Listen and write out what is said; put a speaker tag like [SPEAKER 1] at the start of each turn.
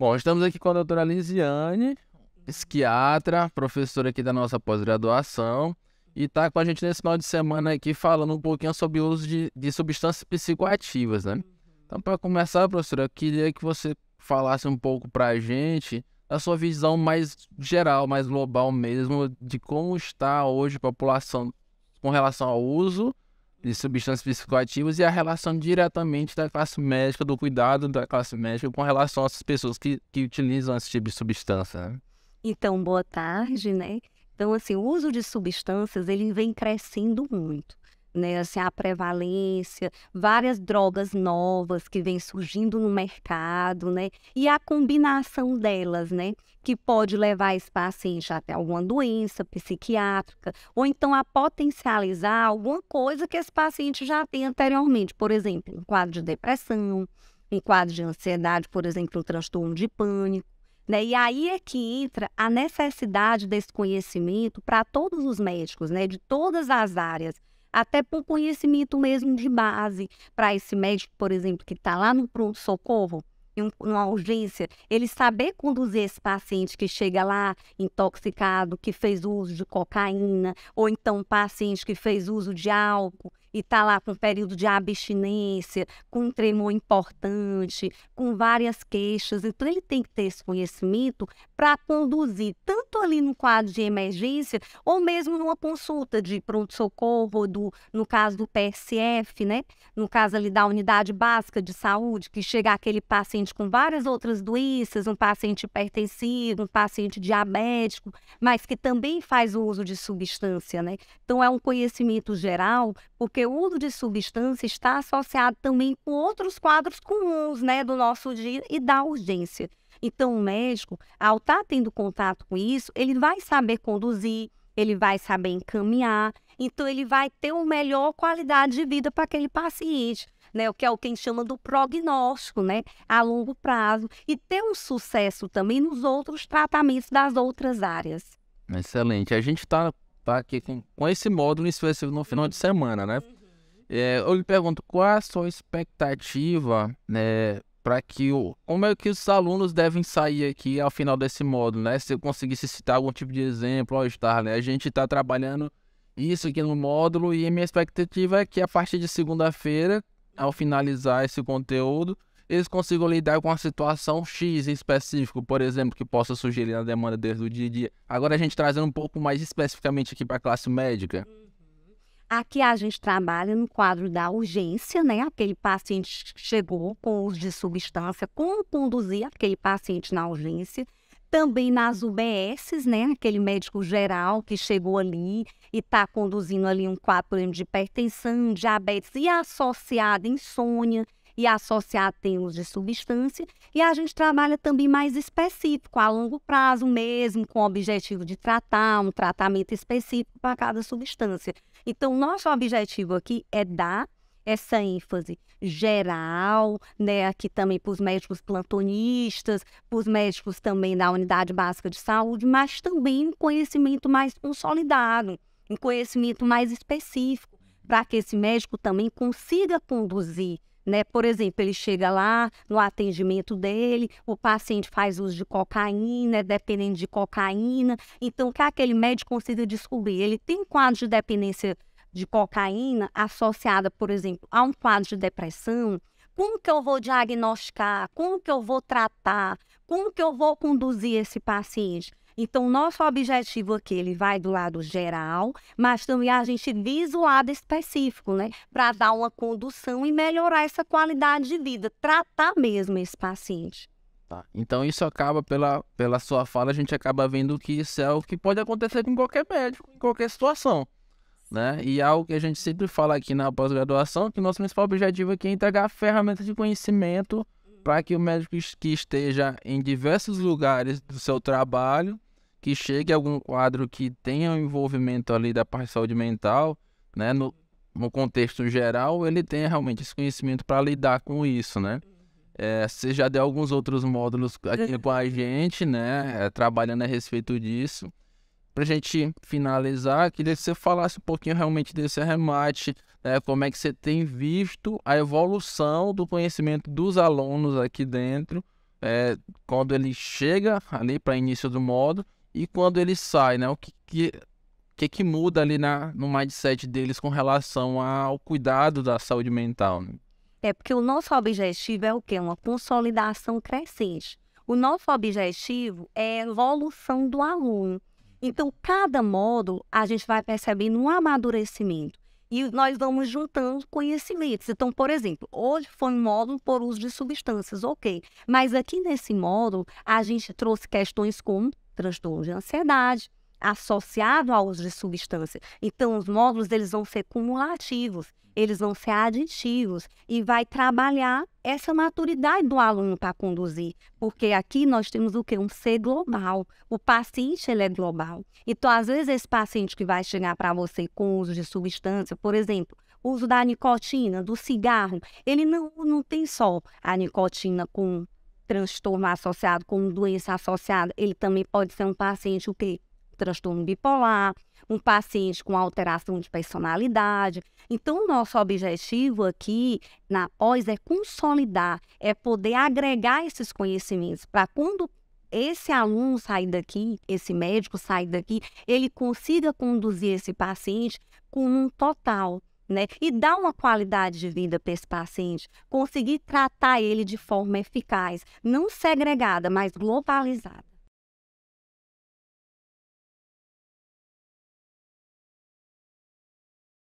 [SPEAKER 1] Bom, estamos aqui com a doutora Lisiane, psiquiatra, professora aqui da nossa pós-graduação, e está com a gente nesse final de semana aqui falando um pouquinho sobre o uso de, de substâncias psicoativas, né? Uhum. Então, para começar, professora, eu queria que você falasse um pouco para a gente a sua visão mais geral, mais global mesmo, de como está hoje a população com relação ao uso de substâncias psicoativas e a relação diretamente da classe médica, do cuidado da classe médica com relação às pessoas que, que utilizam esse tipo de substância. Né?
[SPEAKER 2] Então, boa tarde, né? Então, assim, o uso de substâncias, ele vem crescendo muito né, assim, a prevalência, várias drogas novas que vêm surgindo no mercado, né, e a combinação delas, né, que pode levar esse paciente até alguma doença psiquiátrica, ou então a potencializar alguma coisa que esse paciente já tem anteriormente, por exemplo, um quadro de depressão, um quadro de ansiedade, por exemplo, um transtorno de pânico. Né? E aí é que entra a necessidade desse conhecimento para todos os médicos, né? de todas as áreas, até por conhecimento mesmo de base, para esse médico, por exemplo, que está lá no pronto-socorro, em uma urgência, ele saber conduzir esse paciente que chega lá intoxicado, que fez uso de cocaína, ou então um paciente que fez uso de álcool, e está lá com um período de abstinência, com um tremor importante, com várias queixas. Então, ele tem que ter esse conhecimento para conduzir, tanto ali no quadro de emergência, ou mesmo numa consulta de pronto-socorro, do, no caso do PSF, né? No caso ali da unidade básica de saúde, que chega aquele paciente com várias outras doenças, um paciente hipertensivo, um paciente diabético, mas que também faz uso de substância, né? Então, é um conhecimento geral, porque conteúdo o de substância está associado também com outros quadros comuns né, do nosso dia e da urgência. Então, o médico, ao estar tá tendo contato com isso, ele vai saber conduzir, ele vai saber encaminhar, então ele vai ter uma melhor qualidade de vida para aquele paciente. Né, o que é o que a gente chama do prognóstico, né, a longo prazo, e ter um sucesso também nos outros tratamentos das outras áreas.
[SPEAKER 1] Excelente. A gente está tá aqui com, com esse módulo específico no final de semana, né? É, eu lhe pergunto, qual a sua expectativa, né, para que o como é que os alunos devem sair aqui ao final desse módulo, né? Se eu conseguisse citar algum tipo de exemplo, ó, Starley, né? a gente está trabalhando isso aqui no módulo e minha expectativa é que a partir de segunda-feira, ao finalizar esse conteúdo, eles consigam lidar com a situação X em específico, por exemplo, que possa surgir na demanda desde do dia a dia. Agora a gente trazendo um pouco mais especificamente aqui para a classe médica. Uhum.
[SPEAKER 2] Aqui a gente trabalha no quadro da urgência, né? Aquele paciente chegou com uso de substância, como conduzir aquele paciente na urgência. Também nas UBSs, né? Aquele médico geral que chegou ali e está conduzindo ali um quadro de hipertensão, diabetes e associada insônia e associar termos de substância. E a gente trabalha também mais específico, a longo prazo mesmo, com o objetivo de tratar um tratamento específico para cada substância. Então, nosso objetivo aqui é dar essa ênfase geral, né, aqui também para os médicos plantonistas, para os médicos também da unidade básica de saúde, mas também um conhecimento mais consolidado, um conhecimento mais específico, para que esse médico também consiga conduzir né? Por exemplo, ele chega lá no atendimento dele, o paciente faz uso de cocaína, é dependente de cocaína. Então, o que aquele médico consiga descobrir? Ele tem um quadro de dependência de cocaína associada, por exemplo, a um quadro de depressão. Como que eu vou diagnosticar? Como que eu vou tratar? Como que eu vou conduzir esse paciente? Então, nosso objetivo aqui ele vai do lado geral, mas também a gente visa o lado específico, né? Para dar uma condução e melhorar essa qualidade de vida, tratar mesmo esse paciente.
[SPEAKER 1] Tá. Então isso acaba pela, pela sua fala, a gente acaba vendo que isso é o que pode acontecer com qualquer médico, em qualquer situação. Né? E é algo que a gente sempre fala aqui na pós-graduação, que o nosso principal objetivo aqui é entregar ferramentas de conhecimento para que o médico que esteja em diversos lugares do seu trabalho que chegue a algum quadro que tenha um envolvimento ali da parte de saúde mental, né, no, no contexto geral, ele tenha realmente esse conhecimento para lidar com isso, né? É, você já deu alguns outros módulos aqui uhum. com a gente, né, é, trabalhando a respeito disso. Para a gente finalizar, queria que você falasse um pouquinho realmente desse remate, né, como é que você tem visto a evolução do conhecimento dos alunos aqui dentro, é, quando ele chega ali para início do módulo, e quando ele sai, né? O que que, que, que muda ali na, no mindset deles com relação ao cuidado da saúde mental? Né?
[SPEAKER 2] É porque o nosso objetivo é o quê? Uma consolidação crescente. O nosso objetivo é a evolução do aluno. Então, cada módulo, a gente vai percebendo um amadurecimento e nós vamos juntando conhecimentos. Então, por exemplo, hoje foi um módulo por uso de substâncias, ok. Mas aqui nesse módulo, a gente trouxe questões como transtorno de ansiedade, associado ao uso de substâncias. Então, os módulos eles vão ser cumulativos, eles vão ser aditivos e vai trabalhar essa maturidade do aluno para conduzir, porque aqui nós temos o que um ser global. O paciente ele é global. Então, às vezes esse paciente que vai chegar para você com uso de substância, por exemplo, uso da nicotina, do cigarro, ele não, não tem só a nicotina com transtorno associado com doença associada, ele também pode ser um paciente o quê? Transtorno bipolar, um paciente com alteração de personalidade. Então, nosso objetivo aqui na pós é consolidar, é poder agregar esses conhecimentos para quando esse aluno sair daqui, esse médico sair daqui, ele consiga conduzir esse paciente com um total né? E dar uma qualidade de vida para esse paciente, conseguir tratar ele de forma eficaz, não segregada, mas globalizada.